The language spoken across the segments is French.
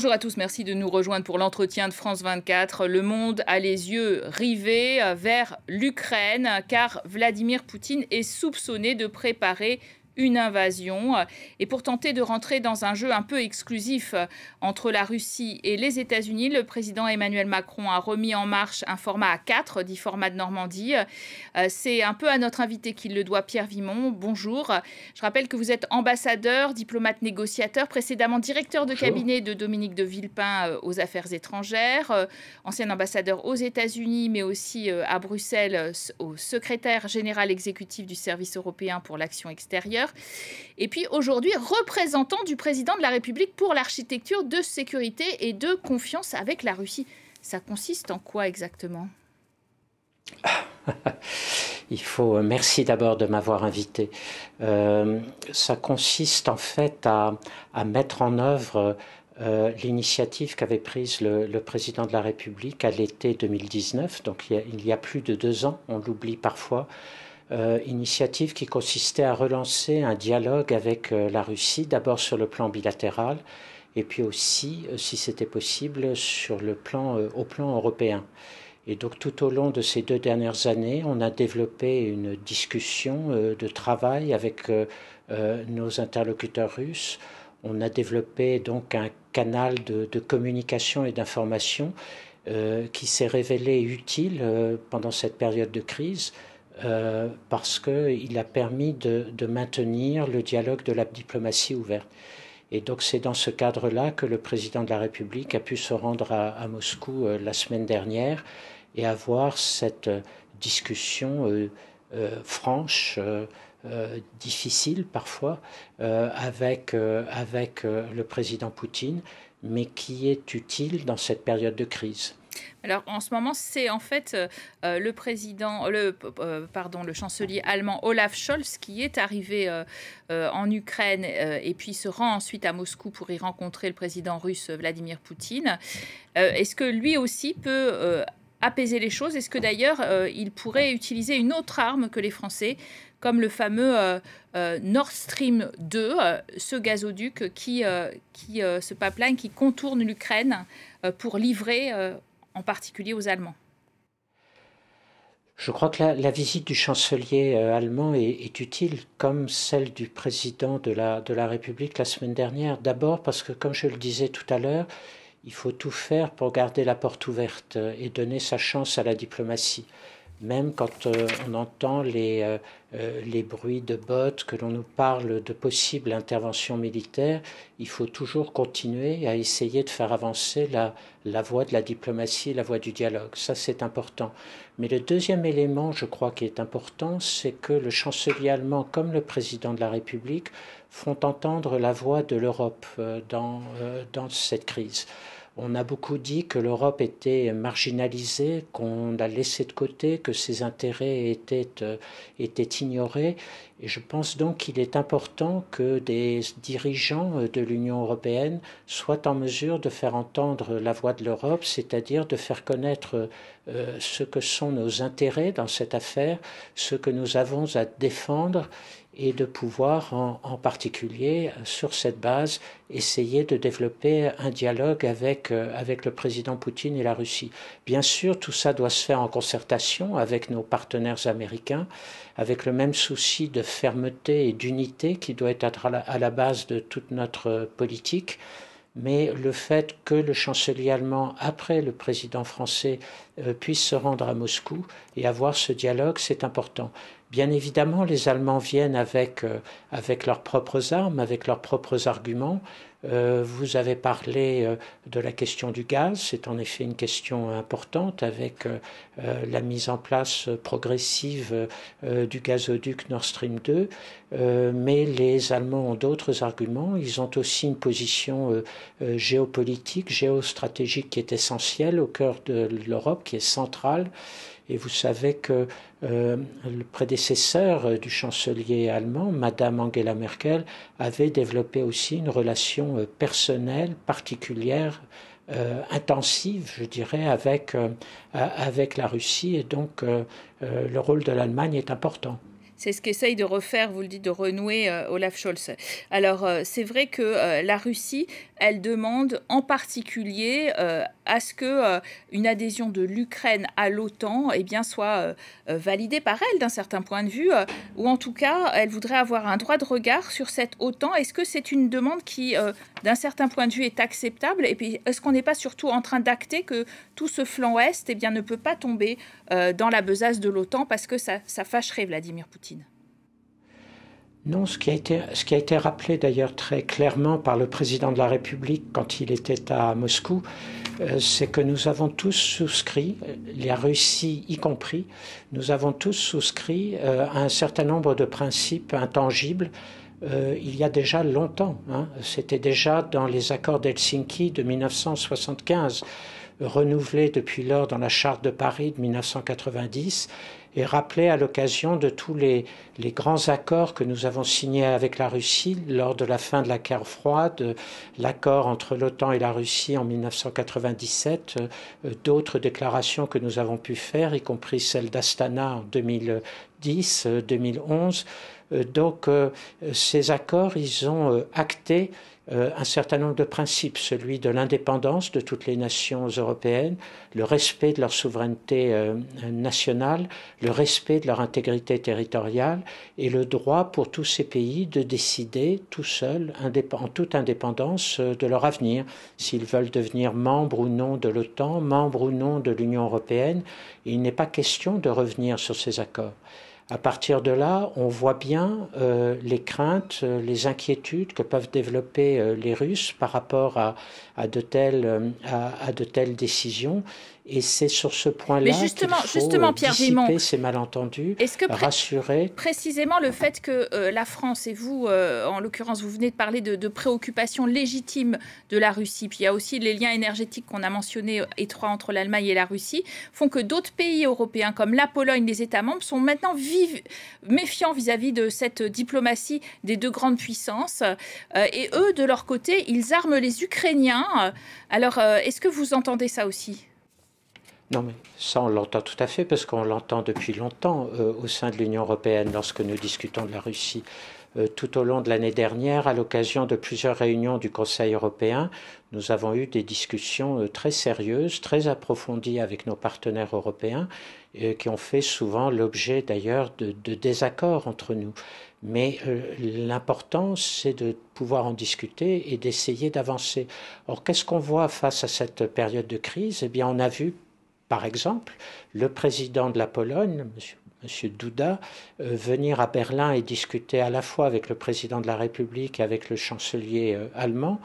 Bonjour à tous, merci de nous rejoindre pour l'entretien de France 24. Le monde a les yeux rivés vers l'Ukraine car Vladimir Poutine est soupçonné de préparer une invasion. Euh, et pour tenter de rentrer dans un jeu un peu exclusif euh, entre la Russie et les États-Unis, le président Emmanuel Macron a remis en marche un format à 4 dit format de Normandie. Euh, c'est un peu à notre invité qu'il le doit, Pierre Vimon. Bonjour. Je rappelle que vous êtes ambassadeur, diplomate négociateur, précédemment directeur de cabinet de Dominique de Villepin aux affaires étrangères, ancien ambassadeur aux États-Unis, mais aussi à Bruxelles au secrétaire général exécutif du service européen pour l'action extérieure. Et puis aujourd'hui, représentant du président de la République pour l'architecture de sécurité et de confiance avec la Russie. Ça consiste en quoi exactement Il faut. Euh, merci d'abord de m'avoir invité. Euh, ça consiste en fait à, mettre en œuvre euh, l'initiative qu'avait prise le, président de la République à l'été 2019, donc il il y, a, plus de deux ans, on l'oublie parfois, euh, initiative qui consistait à relancer un dialogue avec euh, la Russie, d'abord sur le plan bilatéral, et puis aussi, euh, si c'était possible, sur le plan, au plan européen. Et donc tout au long de ces deux dernières années, on a développé une discussion de travail avec nos interlocuteurs russes. On a développé donc un canal de, de communication et d'information qui s'est révélé utile pendant cette période de crise euh, parce qu'il a permis de, maintenir le dialogue de la diplomatie ouverte. Et donc c'est dans ce cadre-là que le président de la République a pu se rendre à, Moscou euh, la semaine dernière et avoir cette euh, discussion franche. difficile parfois avec, avec le président Poutine, mais qui est utile dans cette période de crise. Alors en ce moment, c'est en fait euh, euh, le président, euh, le pardon, le chancelier allemand Olaf Scholz qui est arrivé en Ukraine et puis se rend ensuite à Moscou pour y rencontrer le président russe Vladimir Poutine. Est-ce que lui aussi peut apaiser les choses Est-ce que d'ailleurs il pourrait utiliser une autre arme que les Français comme le fameux Nord Stream 2, ce gazoduc qui, qui ce pipeline qui contourne l'Ukraine pour livrer en particulier aux Allemands Je crois que la, visite du chancelier euh, allemand est, utile, comme celle du président de la République la semaine dernière. D'abord parce que, comme je le disais tout à l'heure, il faut tout faire pour garder la porte ouverte euh, et donner sa chance à la diplomatie même quand euh, on entend euh, euh, les, bruits de bottes, que l'on nous parle de possibles interventions militaires, il faut toujours continuer à essayer de faire avancer la, la voie de la diplomatie, et la voie du dialogue. Ça, c'est important. Mais le deuxième élément, je crois, qui est important, c'est que le chancelier allemand, comme le président de la République, font entendre la voix de l'Europe dans cette crise. On a beaucoup dit que l'Europe était marginalisée, qu'on l'a laissée de côté, que ses intérêts étaient, euh, étaient ignorés. Et je pense donc qu'il est important que des dirigeants euh, de l'Union européenne soient en mesure de faire entendre la voix de l'Europe, c'est-à-dire de faire connaître euh, ce que sont nos intérêts dans cette affaire, ce que nous avons à défendre et de pouvoir en, particulier euh, sur cette base essayer de développer un dialogue euh, avec, le président Poutine et la Russie. Bien sûr, tout ça doit se faire en concertation avec nos partenaires américains, avec le même souci de fermeté et d'unité qui doit être à la base de toute notre euh, politique mais le fait que le chancelier allemand, après le président français, puisse se rendre à Moscou et avoir ce dialogue, c'est important. Bien évidemment, les Allemands viennent euh, avec, leurs propres armes, avec leurs propres arguments. Euh, vous avez parlé euh, de la question du gaz, c'est en effet une question importante avec la mise en place progressive du gazoduc Nord Stream 2, mais les Allemands ont d'autres arguments, ils ont aussi une position géopolitique, géostratégique qui est essentielle au cœur de l'Europe, qui est centrale et vous savez que euh, le prédécesseur euh, du chancelier allemand, Madame Angela Merkel, avait développé aussi une relation euh, personnelle particulière intensive, je dirais, avec, la Russie. Et donc, le rôle de l'Allemagne est important. C'est ce qu'essaye de refaire, vous le dites, de renouer euh, Olaf Scholz. Alors, euh, c'est vrai que euh, la Russie, elle demande en particulier à ce que une adhésion de l'Ukraine à l'OTAN et eh bien, soit validée par elle d'un certain point de vue, ou en tout cas, elle voudrait avoir un droit de regard sur cette OTAN. Est-ce que c'est une demande qui, d'un certain point de vue, est acceptable Et puis, est-ce qu'on n'est pas surtout en train d'acter que tout ce flanc ouest et eh bien, ne peut pas tomber dans la besace de l'OTAN parce que ça, ça fâcherait Vladimir Poutine non, ce qui a été, ce qui a été rappelé d'ailleurs très clairement par le président de la République quand il était à Moscou, euh, c'est que nous avons tous souscrit, euh, la Russie y compris, nous avons tous souscrit euh, à un certain nombre de principes intangibles il y a déjà longtemps. Hein. C'était déjà dans les accords d'Helsinki de 1975 renouvelé depuis lors dans la Charte de Paris de 1990 et rappelé à l'occasion de tous les, grands accords que nous avons signés avec la Russie lors de la fin de la guerre froide, l'accord entre l'OTAN et la Russie en 1997, euh, d'autres déclarations que nous avons pu faire, y compris celle d'Astana en 2010, 2011. Euh, donc euh, ces accords, ils ont euh, acté un certain nombre de principes, celui de l'indépendance de toutes les nations européennes, le respect de leur souveraineté nationale, le respect de leur intégrité territoriale et le droit pour tous ces pays de décider tout seuls, en toute indépendance, de leur avenir, s'ils veulent devenir membres ou non de l'OTAN, membres ou non de l'Union européenne. Il n'est pas question de revenir sur ces accords. À partir de là, on voit bien euh, les craintes, euh, les inquiétudes que peuvent développer euh, les Russes par rapport à, de telles, à, à de telles décisions et c'est sur ce point-là justement, qu'il faut justement, Pierre dissiper ces malentendus, est-ce que rassurer. Précisément le fait que euh, la France et vous, euh, en l'occurrence, vous venez de parler de, préoccupations légitimes de la Russie, puis il y a aussi les liens énergétiques qu'on a mentionnés euh, étroits entre l'Allemagne et la Russie, font que d'autres pays européens, comme la Pologne, les États membres, sont maintenant méfiants vis-à-vis de cette diplomatie des deux grandes puissances. et eux, de leur côté, ils arment les Ukrainiens. Alors, est-ce que vous entendez ça aussi non, mais ça, on l'entend tout à fait, parce qu'on l'entend depuis longtemps euh, au sein de l'Union européenne lorsque nous discutons de la Russie. Euh, tout au long de l'année dernière, à l'occasion de plusieurs réunions du Conseil européen, nous avons eu des discussions euh, très sérieuses, très approfondies avec nos partenaires européens, qui ont fait souvent l'objet d'ailleurs de, de, désaccords entre nous. Mais l'important, c'est de pouvoir en discuter et d'essayer d'avancer. Or, qu'est-ce qu'on voit face à cette période de crise Eh bien, on a vu par exemple, le président de la Pologne, M. Duda, euh, venir à Berlin et discuter à la fois avec le président de la République et avec le chancelier euh, allemand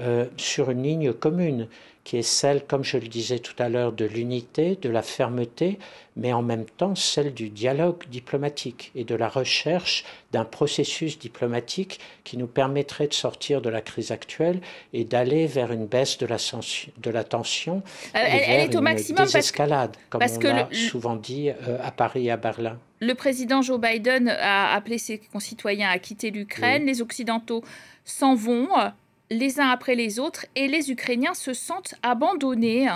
euh, sur une ligne commune, qui est celle, comme je le disais tout à l'heure, de l'unité, de la fermeté, mais en même temps celle du dialogue diplomatique et de la recherche d'un processus diplomatique qui nous permettrait de sortir de la crise actuelle et d'aller vers une baisse de la, tension. et vers comme on souvent dit euh, à Paris et à Berlin. Le président Joe Biden a appelé ses concitoyens à quitter l'Ukraine. Les Occidentaux s'en vont les uns après les autres et les Ukrainiens se sentent abandonnés.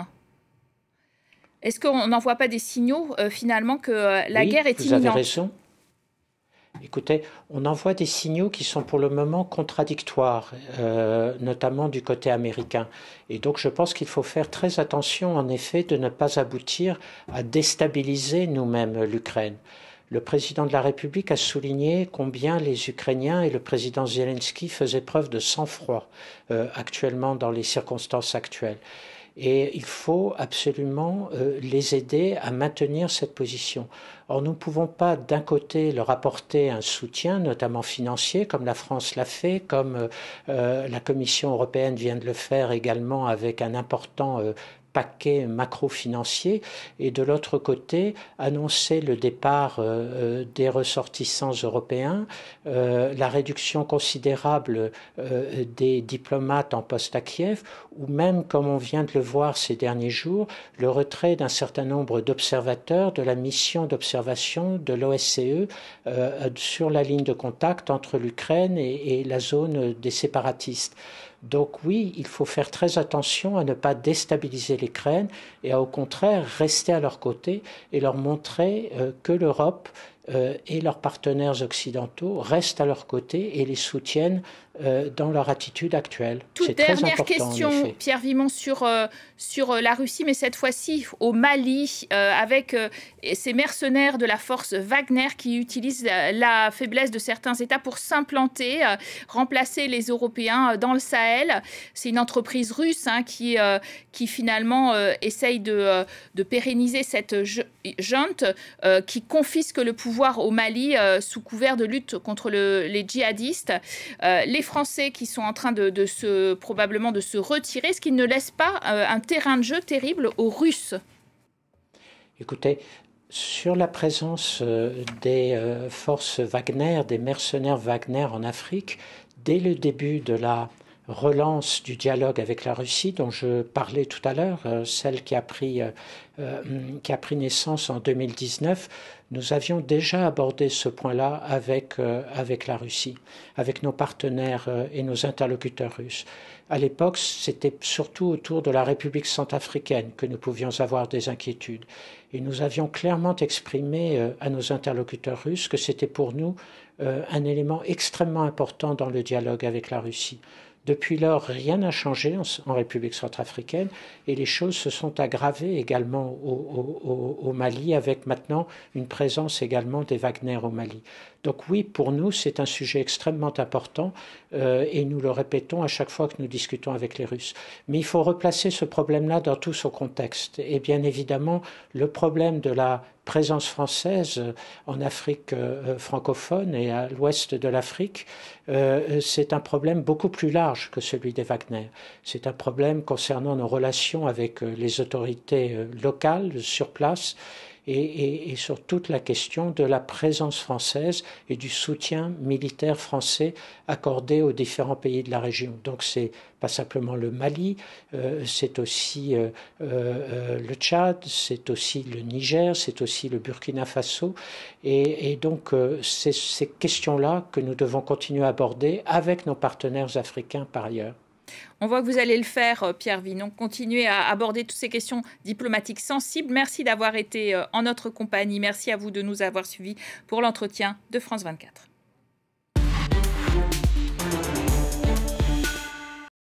Est-ce qu'on n'en voit pas des signaux euh, finalement que euh, la guerre est vous imminente Vous avez raison. Écoutez, on envoie des signaux qui sont pour le moment contradictoires, euh, notamment du côté américain. Et donc je pense qu'il faut faire très attention, en effet, de ne pas aboutir à déstabiliser nous-mêmes l'Ukraine. Le président de la République a souligné combien les Ukrainiens et le président Zelensky faisaient preuve de sang-froid euh, actuellement dans les circonstances actuelles. Et il faut absolument euh, les aider à maintenir cette position. Or, nous ne pouvons pas d'un côté leur apporter un soutien, notamment financier, comme la France l'a fait, comme euh, la Commission européenne vient de le faire également avec un important paquet macro et de l'autre côté annoncer le départ euh, euh, des ressortissants européens, euh, la réduction considérable des diplomates en poste à Kiev ou même, comme on vient de le voir ces derniers jours, le retrait d'un certain nombre d'observateurs de la mission d'observation de l'OSCE sur la ligne de contact entre l'Ukraine et la zone des séparatistes. Donc oui, il faut faire très attention à ne pas déstabiliser l'Ukraine et à au contraire rester à leur côté et leur montrer euh, que l'Europe euh, et leurs partenaires occidentaux restent à leur côté et les soutiennent euh, dans leur attitude actuelle. Toute dernière très question, Pierre Vimon, sur, euh, sur euh, la Russie, mais cette fois-ci au Mali, avec ces mercenaires de la force Wagner qui utilisent la faiblesse de certains États pour s'implanter, remplacer les Européens dans le Sahel. C'est une entreprise russe hein, qui, qui finalement essaye de, de, pérenniser cette junte qui confisque le pouvoir au Mali sous couvert de lutte contre les djihadistes. les Français qui sont en train de, se, probablement de se retirer, ce qui ne laisse pas euh, un terrain de jeu terrible aux Russes Écoutez, sur la présence euh, des euh, forces Wagner, des mercenaires Wagner en Afrique, dès le début de la relance du dialogue avec la Russie dont je parlais tout à l'heure, celle qui a, pris, qui a pris naissance en 2019, nous avions déjà abordé ce point-là avec, euh, avec la Russie, avec nos partenaires euh, et nos interlocuteurs russes. À l'époque, c'était surtout autour de la République centrafricaine que nous pouvions avoir des inquiétudes. Et nous avions clairement exprimé euh, à nos interlocuteurs russes que c'était pour nous un élément extrêmement important dans le dialogue avec la Russie. Depuis lors, rien n'a changé en, République centrafricaine et les choses se sont aggravées également au, Mali avec maintenant une présence également des Wagner au Mali. Donc oui, pour nous, c'est un sujet extrêmement important euh, et nous le répétons à chaque fois que nous discutons avec les Russes. Mais il faut replacer ce problème-là dans tout son contexte. Et bien évidemment, le problème de la présence française euh, en Afrique euh, euh, francophone et à l'ouest de l'Afrique, c'est un problème beaucoup plus large que celui des Wagner. C'est un problème concernant nos relations avec les autorités locales sur place et, sur toute la question de la présence française et du soutien militaire français accordé aux différents pays de la région. Donc c'est pas simplement le Mali, euh, c'est aussi euh, euh, le Tchad, c'est aussi le Niger, c'est aussi le Burkina Faso. Et, et donc c'est ces questions-là que nous devons continuer à aborder avec nos partenaires africains par ailleurs. On voit que vous allez le faire, euh, Pierre Vinon. Continuez à aborder toutes ces questions diplomatiques sensibles. Merci d'avoir été euh, en notre compagnie. Merci à vous de nous avoir suivis pour l'entretien de France 24.